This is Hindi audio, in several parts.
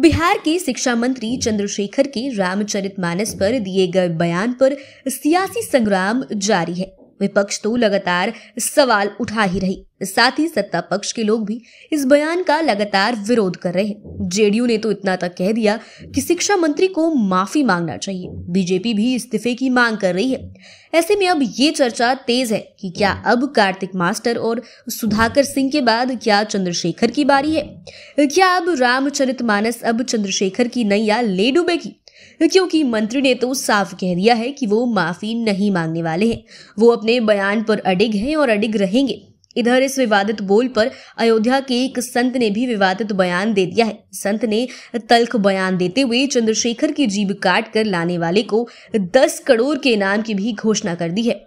बिहार के शिक्षा मंत्री चंद्रशेखर के रामचरित मानस पर दिए गए बयान पर सियासी संग्राम जारी है विपक्ष तो लगातार सवाल उठा ही रही साथ ही सत्ता पक्ष के लोग भी इस बयान का लगातार विरोध कर रहे हैं जेडीयू ने तो इतना तक कह दिया कि शिक्षा मंत्री को माफी मांगना चाहिए बीजेपी भी इस्तीफे की मांग कर रही है ऐसे में अब ये चर्चा तेज है कि क्या अब कार्तिक मास्टर और सुधाकर सिंह के बाद क्या चंद्रशेखर की बारी है क्या अब रामचरित अब चंद्रशेखर की नैया ले डूबेगी क्योंकि मंत्री ने तो साफ कह दिया है कि वो माफी नहीं मांगने वाले हैं वो अपने बयान पर अडिग हैं और अडिग रहेंगे इधर इस विवादित बोल पर अयोध्या के एक संत ने भी विवादित बयान दे दिया है संत ने तल्ख बयान देते हुए चंद्रशेखर की जीभ काट कर लाने वाले को दस करोड़ के इनाम की भी घोषणा कर दी है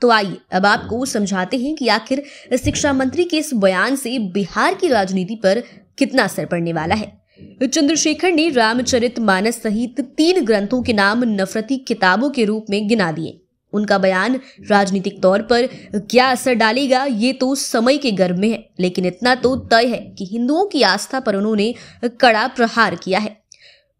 तो आइए अब आपको समझाते हैं कि आखिर शिक्षा मंत्री के इस बयान से बिहार की राजनीति पर कितना असर पड़ने वाला है चंद्रशेखर ने रामचरित मानस सहित तीन ग्रंथों के नाम नफरती किताबों के रूप में गिना दिए उनका बयान राजनीतिक तौर पर क्या असर डालेगा ये तो समय के गर्भ में है लेकिन इतना तो तय है कि हिंदुओं की आस्था पर उन्होंने कड़ा प्रहार किया है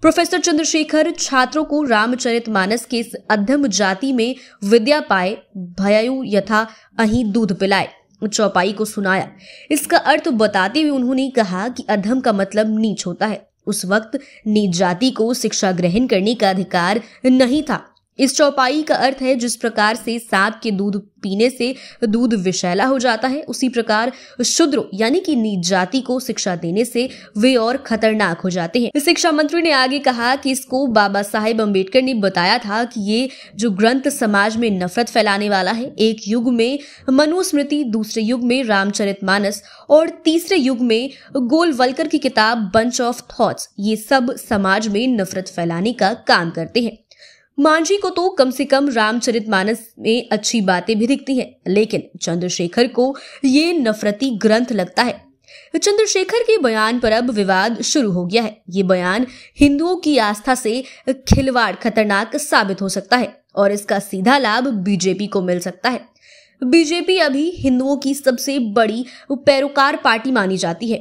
प्रोफेसर चंद्रशेखर छात्रों को रामचरित मानस के इस अध्यम जाति में विद्या पाए भयु यथा अही दूध पिलाए चौपाई को सुनाया इसका अर्थ बताते हुए उन्होंने कहा कि अधम का मतलब नीच होता है उस वक्त निजाति जाति को शिक्षा ग्रहण करने का अधिकार नहीं था इस चौपाई का अर्थ है जिस प्रकार से सांप के दूध पीने से दूध विषैला हो जाता है उसी प्रकार शुद्र यानी कि नीच जाति को शिक्षा देने से वे और खतरनाक हो जाते हैं शिक्षा मंत्री ने आगे कहा कि इसको बाबा साहेब अम्बेडकर ने बताया था कि ये जो ग्रंथ समाज में नफरत फैलाने वाला है एक युग में मनुस्मृति दूसरे युग में रामचरित मानस और तीसरे युग में गोलवलकर की किताब बंच ऑफ थॉट्स ये सब समाज में नफरत फैलाने का काम करते हैं मांझी को तो कम से कम रामचरितमानस में अच्छी बातें भी दिखती हैं लेकिन चंद्रशेखर को ये नफरती ग्रंथ लगता है चंद्रशेखर के बयान पर अब विवाद शुरू हो गया है ये बयान हिंदुओं की आस्था से खिलवाड़ खतरनाक साबित हो सकता है और इसका सीधा लाभ बीजेपी को मिल सकता है बीजेपी अभी हिंदुओं की सबसे बड़ी पैरोकार पार्टी मानी जाती है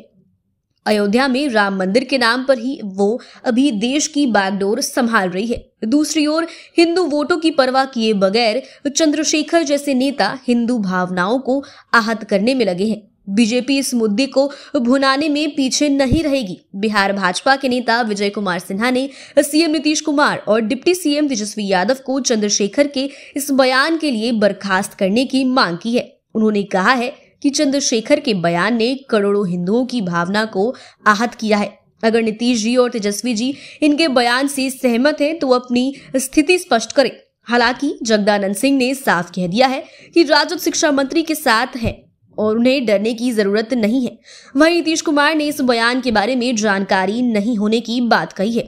अयोध्या में राम मंदिर के नाम पर ही वो अभी देश की बागडोर संभाल रही है दूसरी ओर हिंदू वोटों की परवाह किए बगैर चंद्रशेखर जैसे नेता हिंदू भावनाओं को आहत करने में लगे हैं बीजेपी इस मुद्दे को भुनाने में पीछे नहीं रहेगी बिहार भाजपा के नेता विजय कुमार सिन्हा ने सीएम नीतीश कुमार और डिप्टी सीएम तेजस्वी यादव को चंद्रशेखर के इस बयान के लिए बर्खास्त करने की मांग की है उन्होंने कहा है कि चंद्रशेखर के बयान ने करोड़ों हिंदुओं की भावना को आहत किया है अगर नीतीश जी और तेजस्वी जी इनके बयान से सहमत हैं तो अपनी स्थिति स्पष्ट करें हालांकि जगदानंद सिंह ने साफ कह दिया है कि राजद शिक्षा मंत्री के साथ है और उन्हें डरने की जरूरत नहीं है वहीं नीतीश कुमार ने इस बयान के बारे में जानकारी नहीं होने की बात कही है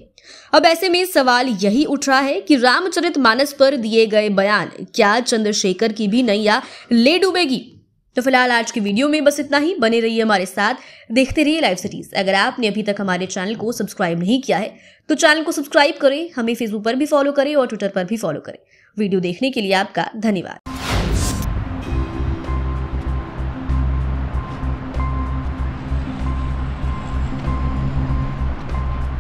अब ऐसे में सवाल यही उठ रहा है कि रामचरित मानस पर दिए गए बयान क्या चंद्रशेखर की भी नैया ले डूबेगी तो फिलहाल आज की वीडियो में बस इतना ही बने रहिए हमारे साथ देखते रहिए लाइव सीरीज अगर आपने अभी तक हमारे चैनल को सब्सक्राइब नहीं किया है तो चैनल को सब्सक्राइब करें हमें फेसबुक पर भी फॉलो करें और ट्विटर पर भी फॉलो करें वीडियो देखने के लिए आपका धन्यवाद